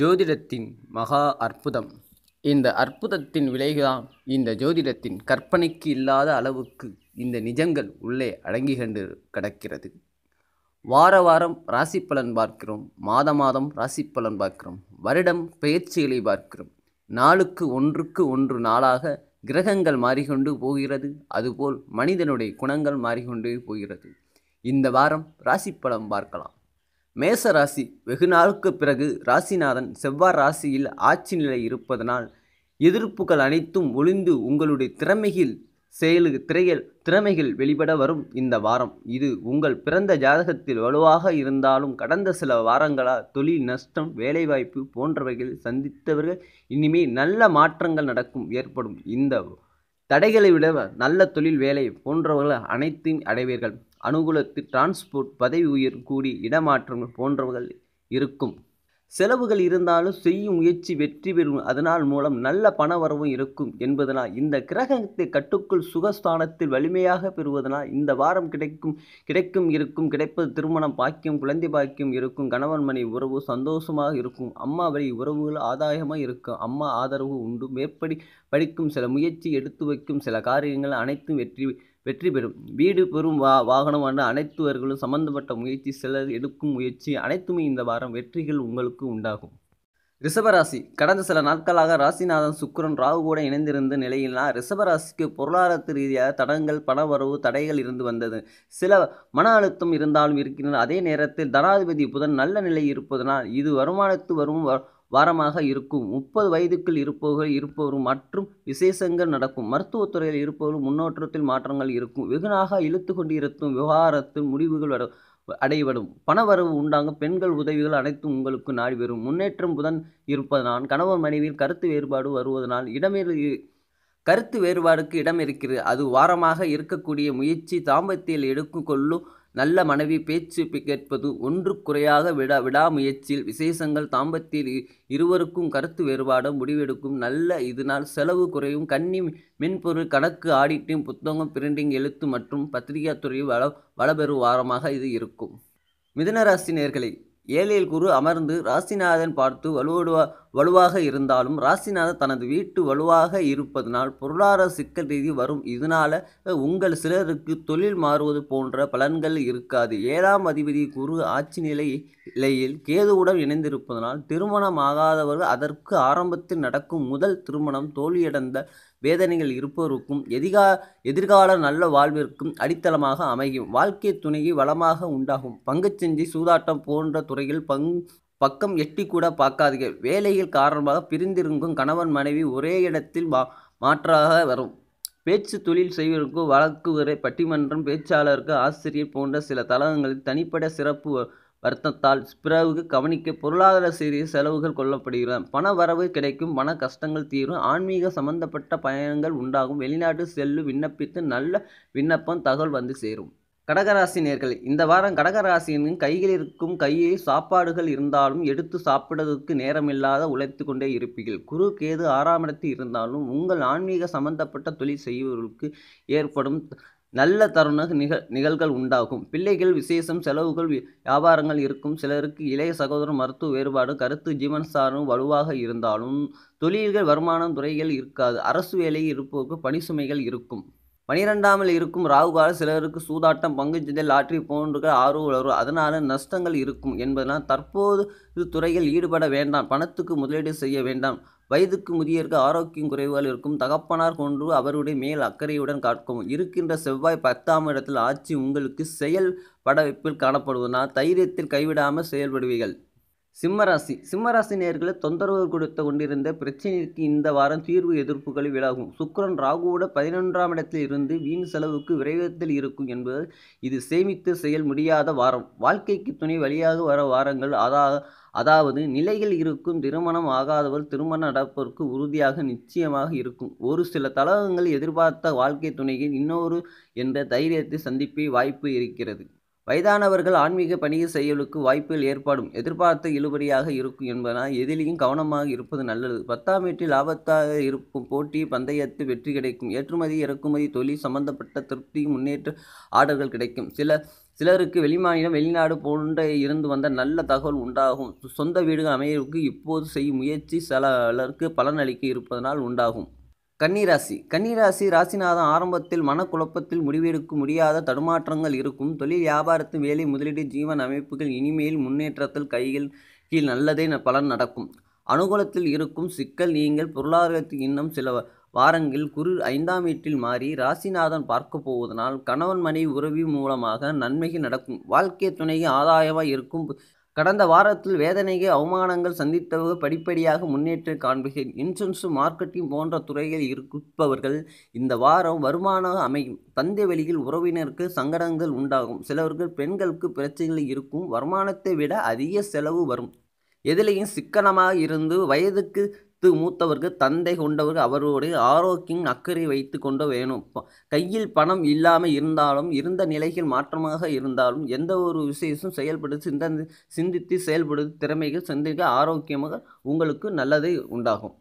ஜோதிடத்தின் மகா அற்புதம் இந்த அற்புதத்தின் விலைதான் இந்த ஜோதிடத்தின் கற்பனைக்கு இல்லாத அளவுக்கு இந்த நிஜங்கள் உள்ளே அடங்கி கண்டு கிடக்கிறது வார வாரம் ராசி பலன் பார்க்கிறோம் மாத மாதம் ராசி பலன் பார்க்கிறோம் வருடம் பெயர்ச்சிகளை பார்க்கிறோம் நாளுக்கு ஒன்றுக்கு ஒன்று நாளாக கிரகங்கள் மாறிக்கொண்டு போகிறது அதுபோல் மனிதனுடைய குணங்கள் மாறிக்கொண்டே போகிறது இந்த வாரம் ராசி பலன் பார்க்கலாம் மேச ராசி வெகு நாளுக்கு பிறகு ராசிநாதன் செவ்வாய் ராசியில் ஆட்சி நிலை இருப்பதனால் எதிர்ப்புகள் அனைத்தும் ஒளிந்து உங்களுடைய திறமைகள் செயலு திரையல் திறமைகள் வெளிப்பட வரும் இந்த வாரம் இது உங்கள் பிறந்த ஜாதகத்தில் வலுவாக இருந்தாலும் கடந்த சில வாரங்களால் தொழில் நஷ்டம் வேலைவாய்ப்பு போன்றவைகள் சந்தித்தவர்கள் இனிமேல் நல்ல மாற்றங்கள் நடக்கும் ஏற்படும் இந்த தடைகளை விட நல்ல தொழில் வேலை போன்றவர்கள் அனைத்தையும் அடைவீர்கள் அனுகூலத்து டிரான்ஸ்போர்ட் பதவி உயர் கூடி இடமாற்றங்கள் போன்றவர்கள் இருக்கும் செலவுகள் இருந்தாலும் செய்யும் முயற்சி வெற்றி பெறும் அதனால் மூலம் நல்ல பண வரவும் இருக்கும் என்பதனால் இந்த கிரகத்தை கட்டுக்குள் சுகஸ்தானத்தில் வலிமையாக பெறுவதனால் இந்த வாரம் கிடைக்கும் கிடைக்கும் இருக்கும் கிடைப்பது திருமணம் பாக்கியம் குழந்தை பாக்கியம் இருக்கும் கணவன் மனை உறவு சந்தோஷமாக இருக்கும் அம்மா வழி உறவுகள் ஆதாயமாக இருக்கும் அம்மா ஆதரவு உண்டு மேற்படி படிக்கும் சில முயற்சி எடுத்து வைக்கும் சில காரியங்கள் அனைத்தும் வெற்றி வெற்றி பெறும் வீடு பெறும் வா வாகனமான அனைத்துவர்களும் சம்பந்தப்பட்ட முயற்சி சிலர் எடுக்கும் முயற்சி அனைத்துமே இந்த வாரம் வெற்றிகள் உங்களுக்கு உண்டாகும் ரிஷபராசி கடந்த சில நாட்களாக ராசிநாதன் சுக்கரன் ராகு கூட இணைந்திருந்த நிலையிலா ரிஷபராசிக்கு பொருளாதார ரீதியாக தடங்கள் பணவரவு தடைகள் இருந்து வந்தது சில மன அழுத்தம் இருந்தாலும் இருக்கின்றன அதே நேரத்தில் தனாதிபதி புதன் நல்ல நிலை இருப்பதனால் இது வருமானத்து வரும் வாரமாக இருக்கும் முப்பது வயதுக்குள் இருப்பவர்கள் இருப்பவரும் மற்றும் விசேஷங்கள் நடக்கும் மருத்துவத்துறையில் இருப்பவர்கள் முன்னோற்றத்தில் மாற்றங்கள் இருக்கும் வெகுனாக இழுத்து கொண்டிருக்கும் விவகாரத்தில் முடிவுகள் பண பணவரவு உண்டாக பெண்கள் உதவிகள் அனைத்தும் உங்களுக்கு நாடி வரும் முன்னேற்றம் புதன் இருப்பதனால் கணவன் மனைவியில் கருத்து வேறுபாடு வருவதனால் இடமேறு கருத்து வேறுபாடுக்கு இடம் இருக்கிறது அது வாரமாக இருக்கக்கூடிய முயற்சி தாம்பத்தியில் எடுத்துக்கொள்ளும் நல்ல மனைவி பேச்சு கேட்பது ஒன்று குறையாக விடா விடாமுயற்சியில் விசேஷங்கள் தாம்பத்தில் இருவருக்கும் கருத்து வேறுபாடும் முடிவெடுக்கும் நல்ல இதனால் செலவு குறையும் கன்னி மென்பொருள் கணக்கு ஆடிட்டிங் புத்தகம் பிரிண்டிங் எழுத்து மற்றும் பத்திரிகா துறையில் வள வளபெறும் வாரமாக இது இருக்கும் மிதனராசி நேர்களை ஏழையில் குரு அமர்ந்து ராசிநாதன் பார்த்து வலுவடுவா வலுவாக இருந்தாலும் ராசிநாதன் தனது வீட்டு வலுவாக இருப்பதனால் பொருளாதார சிக்கல் ரீதி வரும் இதனால் உங்கள் சிலருக்கு தொழில் மாறுவது போன்ற பலன்கள் இருக்காது ஏழாம் அதிபதி குரு ஆட்சி நிலை நிலையில் கேதுவுடன் இணைந்திருப்பதனால் திருமணம் ஆகாதவர்கள் அதற்கு ஆரம்பத்தில் நடக்கும் முதல் திருமணம் தோல்வியடைந்த வேதனைகள் இருப்பவருக்கும் எதிகா எதிர்கால நல்ல வாழ்விற்கும் அடித்தளமாக அமையும் வாழ்க்கை துணையை வளமாக உண்டாகும் பங்குச்சந்தை சூதாட்டம் போன்ற துறையில் பங் பக்கம் எட்டி கூட பார்க்காதீங்க வேலைகள் காரணமாக பிரிந்திருக்கும் கணவன் மனைவி ஒரே இடத்தில் மா மாற்றாக வரும் பேச்சு தொழில் செய்வதற்கு வழக்கு வரை பட்டிமன்றம் பேச்சாளருக்கு ஆசிரியர் போன்ற சில தளங்களில் தனிப்பட சிறப்பு வருத்தத்தால் பிறகு கவனிக்க பொருளாதார செய்திய செலவுகள் கொள்ளப்படுகிறது பண வரவு கிடைக்கும் பண கஷ்டங்கள் தீரும் ஆன்மீக சம்பந்தப்பட்ட பயணங்கள் உண்டாகும் வெளிநாட்டு செல்லு விண்ணப்பித்து நல்ல விண்ணப்பம் தகவல் வந்து சேரும் கடகராசி நேர்கள் இந்த வாரம் கடகராசியின் கையில் இருக்கும் கையில் சாப்பாடுகள் இருந்தாலும் எடுத்து சாப்பிடுவதற்கு நேரமில்லாத உழைத்து கொண்டே இருப்பீர்கள் குரு கேது ஆறாம் இடத்தில் இருந்தாலும் உங்கள் ஆன்மீக சம்பந்தப்பட்ட தொழில் செய்வர்களுக்கு ஏற்படும் நல்ல தருண நிக நிகழ்கள் உண்டாகும் பிள்ளைகள் விசேஷம் செலவுகள் வியாபாரங்கள் இருக்கும் சிலருக்கு இளைய சகோதரர் மருத்துவ வேறுபாடு கருத்து ஜீவன்சாரம் வலுவாக இருந்தாலும் தொழில்கள் வருமானம் துறைகள் இருக்காது அரசு வேலையில் இருப்போருக்கு பணி சுமைகள் இருக்கும் பனிரெண்டாமில் இருக்கும் ராகுகால சிலருக்கு சூதாட்டம் பங்குச்சந்தை லாட்ரி போன்ற ஆர்வம் வளரும் அதனால் நஷ்டங்கள் இருக்கும் என்பதனால் தற்போது துறையில் ஈடுபட வேண்டாம் பணத்துக்கு முதலீடு செய்ய வேண்டாம் வயதுக்கு முதியருக்கு ஆரோக்கியம் குறைவுகள் இருக்கும் தகப்பனார் கொன்று அவருடைய மேல் அக்கறையுடன் காட்கவும் இருக்கின்ற செவ்வாய் பத்தாம் இடத்தில் ஆட்சி உங்களுக்கு செயல் வைப்பில் காணப்படுவதனால் தைரியத்தில் கைவிடாமல் செயல்படுவீர்கள் சிம்மராசி சிம்மராசி நேர்களை தொந்தரவு கொடுத்து கொண்டிருந்த பிரச்சனைக்கு இந்த வாரம் தீர்வு எதிர்ப்புகளை விலாகும் சுக்கரன் ராகுவோட பதினொன்றாம் இடத்தில் இருந்து வீண் செலவுக்கு விரைவத்தில் இருக்கும் என்பது இது சேமித்து செயல் முடியாத வாரம் வாழ்க்கைக்கு துணை வழியாக வர வாரங்கள் அதாக அதாவது நிலையில் இருக்கும் திருமணம் ஆகாதவர் திருமணம் நடப்பதற்கு உறுதியாக நிச்சயமாக இருக்கும் ஒரு சில தலகங்கள் எதிர்பார்த்த வாழ்க்கை துணையின் இன்னொரு என்ற தைரியத்தை சந்திப்பே வாய்ப்பு இருக்கிறது வயதானவர்கள் ஆன்மீக பணியை செயலுக்கு வாய்ப்புகள் ஏற்படும் எதிர்பார்த்த இழுபறியாக இருக்கும் என்பதனால் எதிலையும் கவனமாக இருப்பது நல்லது பத்தாம் வீட்டில் ஆபத்தாக இருக்கும் போட்டி பந்தயத்து வெற்றி கிடைக்கும் ஏற்றுமதி இறக்குமதி தொழில் சம்பந்தப்பட்ட திருப்தி முன்னேற்ற ஆர்டர்கள் கிடைக்கும் சில சிலருக்கு வெளிமாநிலம் வெளிநாடு போன்ற இருந்து வந்த நல்ல தகவல் உண்டாகும் சொந்த வீடுகள் அமையவுக்கு இப்போது செய்யும் முயற்சி சிலருக்கு பலனளிக்க இருப்பதனால் உண்டாகும் கன்னிராசி கன்னிராசி ராசிநாதன் ஆரம்பத்தில் மனக்குழப்பத்தில் முடிவெடுக்க முடியாத தடுமாற்றங்கள் இருக்கும் தொழில் வியாபாரத்து வேலை முதலீடு ஜீவன் அமைப்புகள் இனிமேல் முன்னேற்றத்தில் கையில் கீழ் நல்லதே பலன் நடக்கும் அனுகூலத்தில் இருக்கும் சிக்கல் நீங்கள் பொருளாதாரத்தில் இன்னும் சில வாரங்கள் குரு ஐந்தாம் வீட்டில் மாறி ராசிநாதன் பார்க்க போவதனால் கணவன் மனைவி உறவி மூலமாக நன்மைகள் நடக்கும் வாழ்க்கை துணைக்கு ஆதாயமாக இருக்கும் கடந்த வாரத்தில் வேதனைகள் அவமானங்கள் சந்தித்தவர்கள் படிப்படியாக முன்னேற்றம் காண்புகிறேன் இன்சூரன்ஸ் மார்க்கெட்டிங் போன்ற துறைகள் இருப்பவர்கள் இந்த வாரம் வருமானம் அமையும் தந்தை வெளியில் உறவினருக்கு சங்கடங்கள் உண்டாகும் சிலவர்கள் பெண்களுக்கு பிரச்சனைகள் இருக்கும் வருமானத்தை விட அதிக செலவு வரும் எதிலையும் சிக்கனமாக இருந்து வயதுக்கு பத்து மூத்தவர்கள் தந்தை கொண்டவர்கள் அவருடைய ஆரோக்கியம் அக்கறை வைத்து கொண்டு வேணும் கையில் பணம் இல்லாமல் இருந்தாலும் இருந்த நிலைகள் மாற்றமாக இருந்தாலும் எந்த ஒரு விஷயத்தும் செயல்படு சிந்த சிந்தித்து செயல்படுத்த திறமைகள் சிந்திக்க ஆரோக்கியமாக உங்களுக்கு நல்லதை உண்டாகும்